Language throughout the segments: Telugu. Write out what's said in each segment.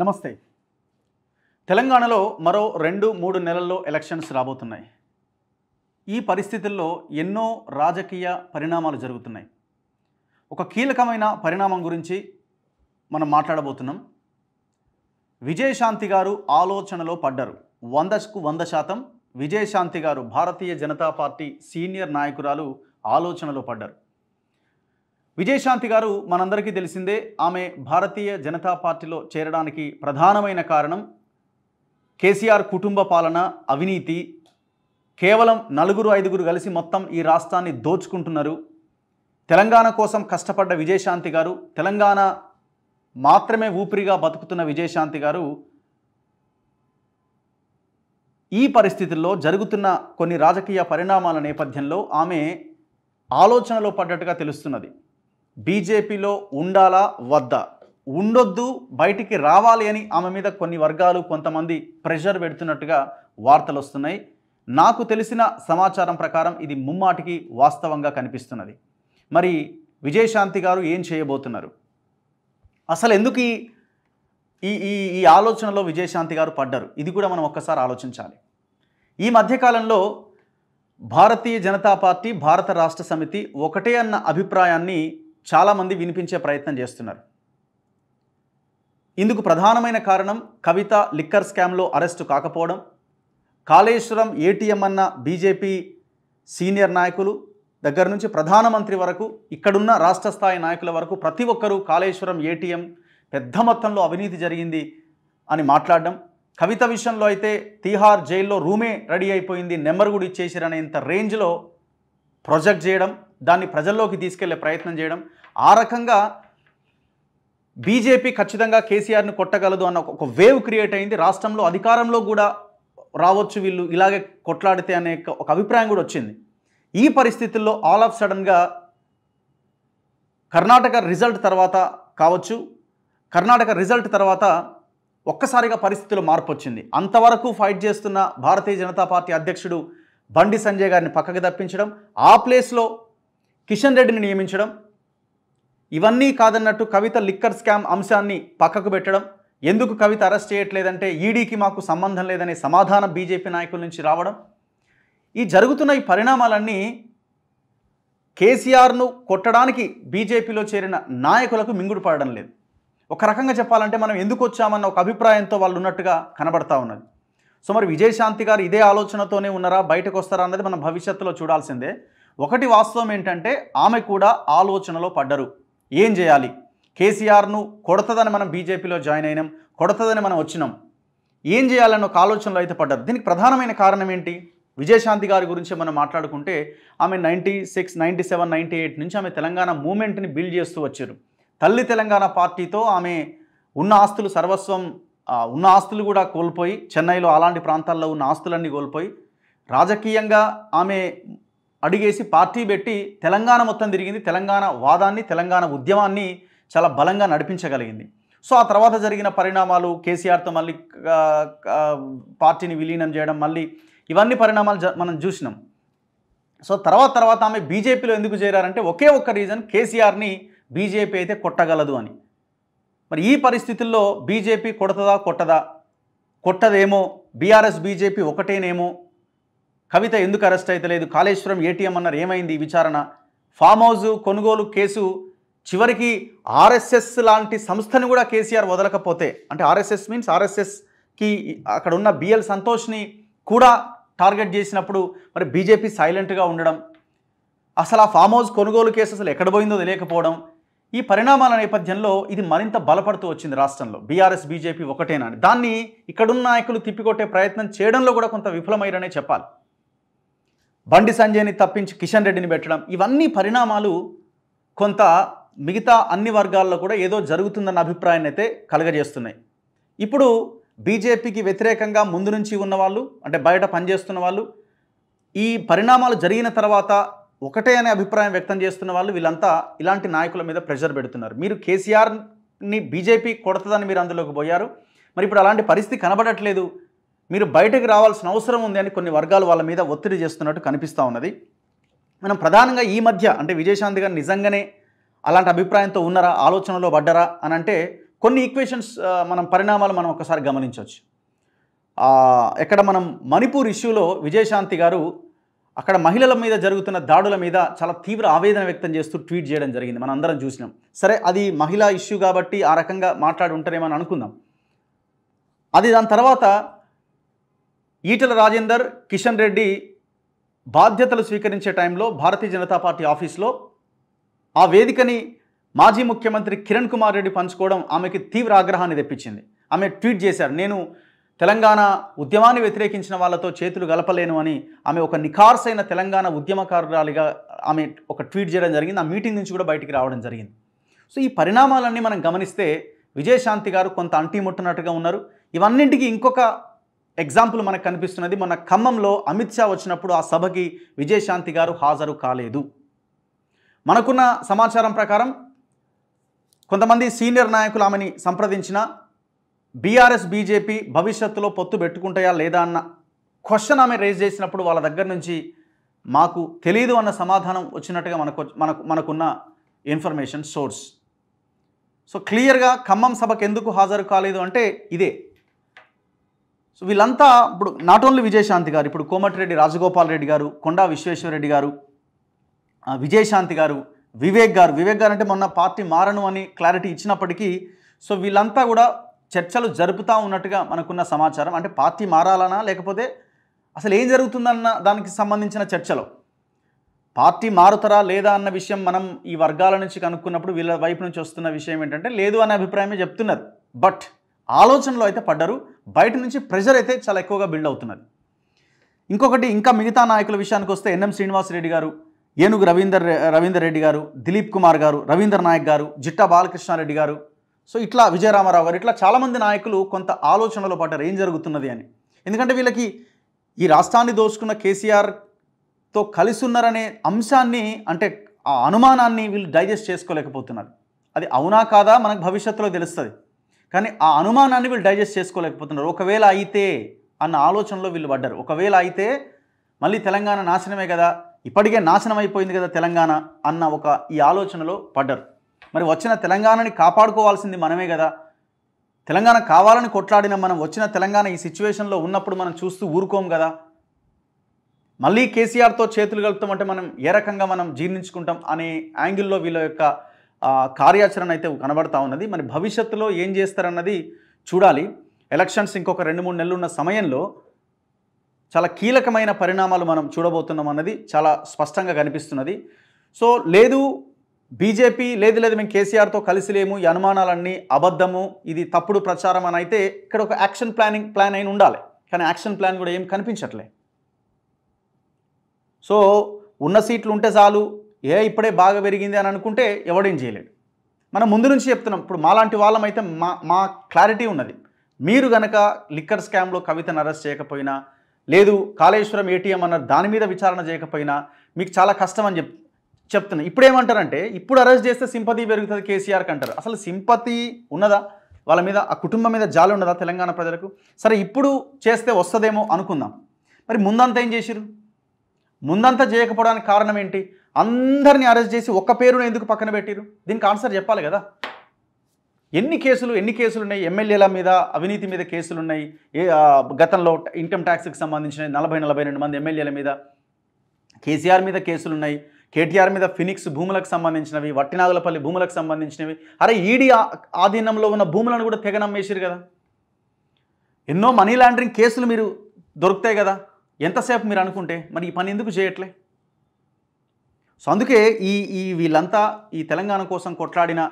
నమస్తే తెలంగాణలో మరో రెండు మూడు నెలల్లో ఎలక్షన్స్ రాబోతున్నాయి ఈ పరిస్థితుల్లో ఎన్నో రాజకీయ పరిణామాలు జరుగుతున్నాయి ఒక కీలకమైన పరిణామం గురించి మనం మాట్లాడబోతున్నాం విజయశాంతి గారు ఆలోచనలో పడ్డారు వందకు వంద శాతం విజయశాంతి గారు భారతీయ జనతా పార్టీ సీనియర్ నాయకురాలు ఆలోచనలో పడ్డారు విజయశాంతి గారు మనందరికీ తెలిసిందే ఆమె భారతీయ జనతా పార్టీలో చేరడానికి ప్రధానమైన కారణం కేసీఆర్ కుటుంబ పాలన అవినీతి కేవలం నలుగురు ఐదుగురు కలిసి మొత్తం ఈ రాష్ట్రాన్ని దోచుకుంటున్నారు తెలంగాణ కోసం కష్టపడ్డ విజయశాంతి గారు తెలంగాణ మాత్రమే ఊపిరిగా బతుకుతున్న విజయశాంతి గారు ఈ పరిస్థితుల్లో జరుగుతున్న కొన్ని రాజకీయ పరిణామాల నేపథ్యంలో ఆమె ఆలోచనలో పడ్డట్టుగా తెలుస్తున్నది బీజేపీలో ఉండాలా వద్దా ఉండొద్దు బయటికి రావాలి అని ఆమె మీద కొన్ని వర్గాలు కొంతమంది ప్రెషర్ పెడుతున్నట్టుగా వార్తలు వస్తున్నాయి నాకు తెలిసిన సమాచారం ప్రకారం ఇది ముమ్మాటికి వాస్తవంగా కనిపిస్తున్నది మరి విజయశాంతి గారు ఏం చేయబోతున్నారు అసలు ఎందుకు ఈ ఈ ఈ ఆలోచనలో విజయశాంతి గారు పడ్డారు ఇది కూడా మనం ఒక్కసారి ఆలోచించాలి ఈ మధ్యకాలంలో భారతీయ జనతా పార్టీ భారత రాష్ట్ర సమితి ఒకటే అన్న అభిప్రాయాన్ని చాలామంది వినిపించే ప్రయత్నం చేస్తున్నారు ఇందుకు ప్రధానమైన కారణం కవిత లిక్కర్ స్కామ్లో అరెస్టు కాకపోవడం కాళేశ్వరం ఏటీఎం అన్న బీజేపీ సీనియర్ నాయకులు దగ్గర నుంచి ప్రధానమంత్రి వరకు ఇక్కడున్న రాష్ట్ర స్థాయి నాయకుల వరకు ప్రతి ఒక్కరూ కాళేశ్వరం ఏటీఎం పెద్ద మొత్తంలో అవినీతి జరిగింది అని మాట్లాడడం కవిత విషయంలో అయితే తీహార్ జైల్లో రూమే రెడీ అయిపోయింది నెంబర్ కూడా ఇచ్చేసిరనేంత ఇంత రేంజ్లో ప్రొజెక్ట్ చేయడం దాన్ని ప్రజల్లోకి తీసుకెళ్లే ప్రయత్నం చేయడం ఆ రకంగా బీజేపీ ఖచ్చితంగా కేసీఆర్ని కొట్టగలదు అన్న ఒక వేవ్ క్రియేట్ అయింది రాష్ట్రంలో అధికారంలో కూడా రావచ్చు వీళ్ళు ఇలాగే కొట్లాడితే అనే ఒక అభిప్రాయం కూడా వచ్చింది ఈ పరిస్థితుల్లో ఆల్ ఆఫ్ సడన్గా కర్ణాటక రిజల్ట్ తర్వాత కావచ్చు కర్ణాటక రిజల్ట్ తర్వాత ఒక్కసారిగా పరిస్థితులు మార్పు వచ్చింది అంతవరకు ఫైట్ చేస్తున్న భారతీయ జనతా పార్టీ అధ్యక్షుడు బండి సంజయ్ గారిని పక్కకి తప్పించడం ఆ ప్లేస్లో కిషన్ రెడ్డిని నియమించడం ఇవన్నీ కాదన్నట్టు కవిత లిక్కర్ స్కామ్ అంశాన్ని పక్కకు పెట్టడం ఎందుకు కవిత అరెస్ట్ చేయట్లేదంటే ఈడీకి మాకు సంబంధం లేదనే సమాధానం బీజేపీ నాయకుల నుంచి రావడం ఈ జరుగుతున్న ఈ పరిణామాలన్నీ కేసీఆర్ను కొట్టడానికి బీజేపీలో చేరిన నాయకులకు మింగుడు పడడం లేదు ఒక రకంగా చెప్పాలంటే మనం ఎందుకు వచ్చామన్న ఒక అభిప్రాయంతో వాళ్ళు ఉన్నట్టుగా కనబడతా ఉన్నది సో మరి విజయశాంతి గారు ఇదే ఆలోచనతోనే ఉన్నారా బయటకు వస్తారా అన్నది మనం భవిష్యత్తులో చూడాల్సిందే ఒకటి వాస్తవం ఏంటంటే ఆమె కూడా ఆలోచనలో పడ్డరు ఏం చేయాలి కేసీఆర్ను కొడతదని మనం బీజేపీలో జాయిన్ అయినాం కొడతదని మనం వచ్చినాం ఏం చేయాలన్న ఒక ఆలోచనలో అయితే పడ్డారు దీనికి ప్రధానమైన కారణం ఏంటి విజయశాంతి గారి గురించి మనం మాట్లాడుకుంటే ఆమె ninety six ninety seven ninety eight నుంచి ఆమె తెలంగాణ మూమెంట్ని బిల్డ్ చేస్తూ వచ్చారు తల్లి తెలంగాణ పార్టీతో ఆమె ఉన్న ఆస్తులు సర్వస్వం ఉన్న ఆస్తులు కూడా కోల్పోయి చెన్నైలో అలాంటి ప్రాంతాల్లో ఉన్న ఆస్తులన్నీ కోల్పోయి రాజకీయంగా ఆమె అడిగేసి పార్టీ పెట్టి తెలంగాణ మొత్తం తిరిగింది తెలంగాణ వాదాన్ని తెలంగాణ ఉద్యమాన్ని చాలా బలంగా నడిపించగలిగింది సో ఆ తర్వాత జరిగిన పరిణామాలు కేసీఆర్తో మళ్ళీ పార్టీని విలీనం చేయడం మళ్ళీ ఇవన్నీ పరిణామాలు మనం చూసినాం సో తర్వాత తర్వాత ఆమె బీజేపీలో ఎందుకు చేరారంటే ఒకే ఒక్క రీజన్ కేసీఆర్ని బీజేపీ అయితే కొట్టగలదు అని మరి ఈ పరిస్థితుల్లో బీజేపీ కొడతదా కొట్టదా కొట్టదేమో బీఆర్ఎస్ బీజేపీ ఒకటేనేమో కవిత ఎందుకు అరెస్ట్ అయితలేదు కాళేశ్వరం ఏటీఎం అన్నారు ఏమైంది విచారణ ఫామ్ హౌజ్ కొనుగోలు కేసు చివరికి ఆర్ఎస్ఎస్ లాంటి సంస్థను కూడా కేసీఆర్ వదలకపోతే అంటే ఆర్ఎస్ఎస్ మీన్స్ ఆర్ఎస్ఎస్కి అక్కడ ఉన్న బిఎల్ సంతోష్ని కూడా టార్గెట్ చేసినప్పుడు మరి బీజేపీ సైలెంట్గా ఉండడం అసలు ఆ ఫామ్ హౌజ్ కొనుగోలు కేసు అసలు ఎక్కడ పోయిందో తెలియకపోవడం ఈ పరిణామాల నేపథ్యంలో ఇది మరింత బలపడుతూ వచ్చింది రాష్ట్రంలో బీఆర్ఎస్ బీజేపీ ఒకటేనా దాన్ని ఇక్కడున్న నాయకులు తిప్పికొట్టే ప్రయత్నం చేయడంలో కూడా కొంత విఫలమైరనే చెప్పాలి బండి సంజయ్ని తప్పించి కిషన్ రెడ్డిని పెట్టడం ఇవన్నీ పరిణామాలు కొంత మిగతా అన్ని వర్గాల్లో కూడా ఏదో జరుగుతుందన్న అభిప్రాయాన్ని అయితే కలగజేస్తున్నాయి ఇప్పుడు బీజేపీకి వ్యతిరేకంగా ముందు నుంచి ఉన్నవాళ్ళు అంటే బయట పనిచేస్తున్న వాళ్ళు ఈ పరిణామాలు జరిగిన తర్వాత ఒకటే అనే అభిప్రాయం వ్యక్తం చేస్తున్న వాళ్ళు వీళ్ళంతా ఇలాంటి నాయకుల మీద ప్రెషర్ పెడుతున్నారు మీరు కేసీఆర్ని బీజేపీ కొడతదని మీరు అందులోకి పోయారు మరి ఇప్పుడు అలాంటి పరిస్థితి కనబడట్లేదు మీరు బయటకు రావాల్సిన అవసరం ఉంది అని కొన్ని వర్గాలు వాళ్ళ మీద ఒత్తిడి చేస్తున్నట్టు కనిపిస్తూ ఉన్నది మనం ప్రధానంగా ఈ మధ్య అంటే విజయశాంతి గారు నిజంగానే అలాంటి అభిప్రాయంతో ఉన్నారా ఆలోచనలో పడ్డరా అని అంటే కొన్ని ఈక్వేషన్స్ మనం పరిణామాలు మనం ఒకసారి గమనించవచ్చు ఎక్కడ మనం మణిపూర్ ఇష్యూలో విజయశాంతి గారు అక్కడ మహిళల మీద జరుగుతున్న దాడుల మీద చాలా తీవ్ర ఆవేదన వ్యక్తం చేస్తూ ట్వీట్ చేయడం జరిగింది మనం అందరం చూసినాం సరే అది మహిళా ఇష్యూ కాబట్టి ఆ రకంగా మాట్లాడి ఉంటారేమని అనుకుందాం అది దాని తర్వాత ఈటల రాజేందర్ కిషన్ రెడ్డి బాధ్యతలు స్వీకరించే టైంలో భారతీయ జనతా పార్టీ ఆఫీస్లో ఆ వేదికని మాజీ ముఖ్యమంత్రి కిరణ్ కుమార్ రెడ్డి పంచుకోవడం ఆమెకి తీవ్ర ఆగ్రహాన్ని తెప్పించింది ఆమె ట్వీట్ చేశారు నేను తెలంగాణ ఉద్యమాన్ని వ్యతిరేకించిన వాళ్ళతో చేతులు గలపలేను అని ఆమె ఒక నిఖార్సైన తెలంగాణ ఉద్యమకారురాలిగా ఆమె ఒక ట్వీట్ చేయడం జరిగింది ఆ మీటింగ్ నుంచి కూడా బయటికి రావడం జరిగింది సో ఈ పరిణామాలన్నీ మనం గమనిస్తే విజయశాంతి గారు కొంత అంటిముట్టనట్టుగా ఉన్నారు ఇవన్నింటికి ఇంకొక ఎగ్జాంపుల్ మనకు కనిపిస్తున్నది మన ఖమ్మంలో అమిత్ షా వచ్చినప్పుడు ఆ సభకి విజయశాంతి గారు హాజరు కాలేదు మనకున్న సమాచారం ప్రకారం కొంతమంది సీనియర్ నాయకులు ఆమెని సంప్రదించిన బీఆర్ఎస్ బీజేపీ భవిష్యత్తులో పొత్తు పెట్టుకుంటాయా లేదా అన్న క్వశ్చన్ ఆమె రేజ్ చేసినప్పుడు వాళ్ళ దగ్గర నుంచి మాకు తెలీదు అన్న సమాధానం వచ్చినట్టుగా మనకు మనకు మనకున్న ఇన్ఫర్మేషన్ సోర్స్ సో క్లియర్గా ఖమ్మం సభకు ఎందుకు హాజరు కాలేదు అంటే ఇదే సో వీళ్ళంతా ఇప్పుడు నాట్ ఓన్లీ విజయశాంతి గారు ఇప్పుడు కోమటిరెడ్డి రాజగోపాల్ రెడ్డి గారు కొండా విశ్వేశ్వరరెడ్డి గారు విజయశాంతి గారు వివేక్ గారు వివేక్ గారు అంటే మొన్న పార్టీ మారను అని క్లారిటీ ఇచ్చినప్పటికీ సో వీళ్ళంతా కూడా చర్చలు జరుపుతూ ఉన్నట్టుగా మనకున్న సమాచారం అంటే పార్టీ మారాలనా లేకపోతే అసలు ఏం జరుగుతుందన్న దానికి సంబంధించిన చర్చలో పార్టీ మారుతారా లేదా అన్న విషయం మనం ఈ వర్గాల నుంచి కనుక్కున్నప్పుడు వీళ్ళ వైపు నుంచి వస్తున్న విషయం ఏంటంటే లేదు అనే అభిప్రాయమే చెప్తున్నారు బట్ ఆలోచనలో అయితే పడ్డారు బయట నుంచి ప్రెషర్ అయితే చాలా ఎక్కువగా బిల్డ్ అవుతున్నది ఇంకొకటి ఇంకా మిగతా నాయకుల విషయానికి వస్తే ఎన్ఎం శ్రీనివాసరెడ్డి గారు ఏనుగు రవీందర్ రవీందర్ రెడ్డి గారు దిలీప్ కుమార్ గారు రవీందర్ నాయక్ గారు జిట్టా బాలకృష్ణారెడ్డి గారు సో ఇట్లా విజయరామారావు గారు ఇట్లా చాలామంది నాయకులు కొంత ఆలోచనలో పడ్డారు ఏం జరుగుతున్నది అని ఎందుకంటే వీళ్ళకి ఈ రాష్ట్రాన్ని దోచుకున్న కేసీఆర్తో కలిసి ఉన్నారనే అంశాన్ని అంటే ఆ అనుమానాన్ని వీళ్ళు డైజెస్ట్ చేసుకోలేకపోతున్నారు అది అవునా కాదా మనకు భవిష్యత్తులో తెలుస్తుంది కానీ ఆ అనుమానాన్ని వీళ్ళు డైజెస్ట్ చేసుకోలేకపోతున్నారు ఒకవేళ అయితే అన్న ఆలోచనలో వీళ్ళు పడ్డారు ఒకవేళ అయితే మళ్ళీ తెలంగాణ నాశనమే కదా ఇప్పటికే నాశనం అయిపోయింది కదా తెలంగాణ అన్న ఒక ఈ ఆలోచనలో పడ్డారు మరి వచ్చిన తెలంగాణని కాపాడుకోవాల్సింది మనమే కదా తెలంగాణ కావాలని కొట్లాడిన మనం వచ్చిన తెలంగాణ ఈ సిచ్యువేషన్లో ఉన్నప్పుడు మనం చూస్తూ ఊరుకోం కదా మళ్ళీ కేసీఆర్తో చేతులు కలుపుతామంటే మనం ఏ రకంగా మనం జీర్ణించుకుంటాం అనే యాంగిల్లో వీళ్ళ యొక్క కార్యాచరణ అయితే కనబడతా ఉన్నది మరి భవిష్యత్తులో ఏం చేస్తారన్నది చూడాలి ఎలక్షన్స్ ఇంకొక రెండు మూడు నెలలు ఉన్న సమయంలో చాలా కీలకమైన పరిణామాలు మనం చూడబోతున్నాం అన్నది చాలా స్పష్టంగా కనిపిస్తున్నది సో లేదు బీజేపీ లేదు లేదు మేము కేసీఆర్తో కలిసి లేము ఈ అనుమానాలన్నీ అబద్ధము ఇది తప్పుడు ప్రచారం అని అయితే ఇక్కడ ఒక యాక్షన్ ప్లానింగ్ ప్లాన్ అయిన ఉండాలి కానీ యాక్షన్ ప్లాన్ కూడా ఏం కనిపించట్లే సో ఉన్న సీట్లు ఉంటే చాలు ఏ ఇప్పుడే బాగా పెరిగింది అని అనుకుంటే ఎవడేం చేయలేడు మనం ముందు నుంచి చెప్తున్నాం ఇప్పుడు మాలాంటి వాళ్ళమైతే మా మా క్లారిటీ ఉన్నది మీరు గనక లిక్కర్ స్కామ్లో కవితను అరెస్ట్ చేయకపోయినా లేదు కాళేశ్వరం ఏటీఎం అన్న దాని మీద విచారణ చేయకపోయినా మీకు చాలా కష్టం అని చెప్ చెప్తున్నా ఇప్పుడు ఏమంటారంటే ఇప్పుడు అరెస్ట్ చేస్తే సింపతి పెరుగుతుంది కేసీఆర్కి అంటారు అసలు సింపతి ఉన్నదా వాళ్ళ మీద ఆ కుటుంబం మీద జాలి ఉన్నదా తెలంగాణ ప్రజలకు సరే ఇప్పుడు చేస్తే వస్తుందేమో అనుకుందాం మరి ముందంతా ఏం చేసిరు ముందంతా చేయకపోవడానికి కారణం ఏంటి అందరిని అరెస్ట్ చేసి ఒక్క పేరును ఎందుకు పక్కన పెట్టారు దీనికి ఆన్సర్ చెప్పాలి కదా ఎన్ని కేసులు ఎన్ని కేసులు ఉన్నాయి ఎమ్మెల్యేల మీద అవినీతి మీద కేసులు ఉన్నాయి ఏ గతంలో ఇన్కమ్ ట్యాక్స్కి సంబంధించిన నలభై నలభై రెండు మంది ఎమ్మెల్యేల మీద కేసీఆర్ మీద కేసులు ఉన్నాయి కేటీఆర్ మీద ఫినిక్స్ భూములకు సంబంధించినవి వట్టినాగులపల్లి భూములకు సంబంధించినవి అరే ఈడీ ఆధీనంలో ఉన్న భూములను కూడా తెగ నమ్మేశారు కదా ఎన్నో మనీ లాండరింగ్ కేసులు మీరు దొరుకుతాయి కదా ఎంతసేపు మీరు అనుకుంటే మరి ఈ పని ఎందుకు చేయట్లే సో అందుకే ఈ ఈ వీళ్ళంతా ఈ తెలంగాణ కోసం కొట్లాడిన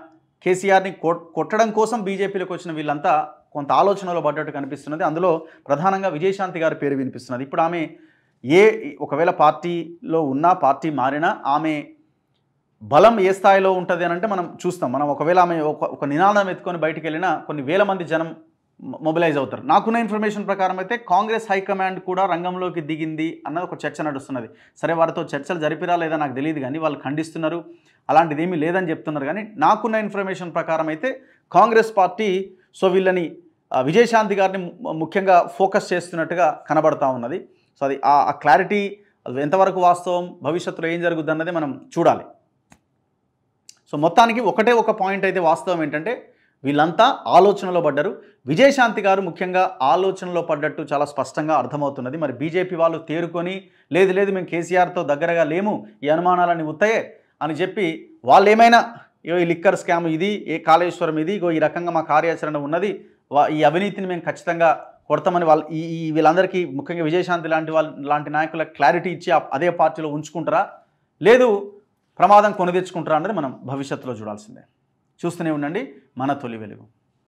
కేసీఆర్ని కొట్టడం కోసం బీజేపీలోకి వచ్చిన వీళ్ళంతా కొంత ఆలోచనలో పడ్డట్టు కనిపిస్తున్నది అందులో ప్రధానంగా విజయశాంతి గారి పేరు వినిపిస్తున్నది ఇప్పుడు ఆమె ఏ ఒకవేళ పార్టీలో ఉన్నా పార్టీ మారినా ఆమె బలం ఏ స్థాయిలో ఉంటుంది అని అంటే మనం చూస్తాం మనం ఒకవేళ ఆమె ఒక ఒక నినాదం ఎత్తుకొని బయటికి వెళ్ళినా కొన్ని వేల మంది జనం మొబిలైజ్ అవుతారు నాకున్న ఇన్ఫర్మేషన్ ప్రకారం అయితే కాంగ్రెస్ హైకమాండ్ కూడా రంగంలోకి దిగింది అన్నది ఒక చర్చ నడుస్తున్నది సరే వారితో చర్చలు జరిపిరా లేదా నాకు తెలియదు కానీ వాళ్ళు ఖండిస్తున్నారు అలాంటిది ఏమీ లేదని చెప్తున్నారు కానీ నాకున్న ఇన్ఫర్మేషన్ ప్రకారం అయితే కాంగ్రెస్ పార్టీ సో వీళ్ళని విజయశాంతి గారిని ముఖ్యంగా ఫోకస్ చేస్తున్నట్టుగా కనబడతా ఉన్నది సో అది ఆ క్లారిటీ ఎంతవరకు వాస్తవం భవిష్యత్తులో ఏం జరుగుద్ది మనం చూడాలి సో మొత్తానికి ఒకటే ఒక పాయింట్ అయితే వాస్తవం ఏంటంటే వీళ్ళంతా ఆలోచనలో పడ్డారు విజయశాంతి గారు ముఖ్యంగా ఆలోచనలో పడ్డట్టు చాలా స్పష్టంగా అర్థమవుతున్నది మరి బీజేపీ వాళ్ళు తేరుకొని లేదు లేదు మేము కేసీఆర్తో దగ్గరగా లేము ఈ అనుమానాలని ఉత్తాయే అని చెప్పి వాళ్ళు ఏమైనా ఈ లిక్కర్ స్కామ్ ఇది ఏ కాళేశ్వరం ఇది ఇగో ఈ రకంగా మా కార్యాచరణ ఉన్నది ఈ అవినీతిని మేము ఖచ్చితంగా కొడతామని వాళ్ళు ఈ వీళ్ళందరికీ ముఖ్యంగా విజయశాంతి లాంటి వాళ్ళు లాంటి నాయకుల క్లారిటీ ఇచ్చి అదే పార్టీలో ఉంచుకుంటారా లేదు ప్రమాదం కొనదెచ్చుకుంటారా అన్నది మనం భవిష్యత్తులో చూడాల్సిందే చూస్తూనే ఉండండి మన తొలి వెలుగు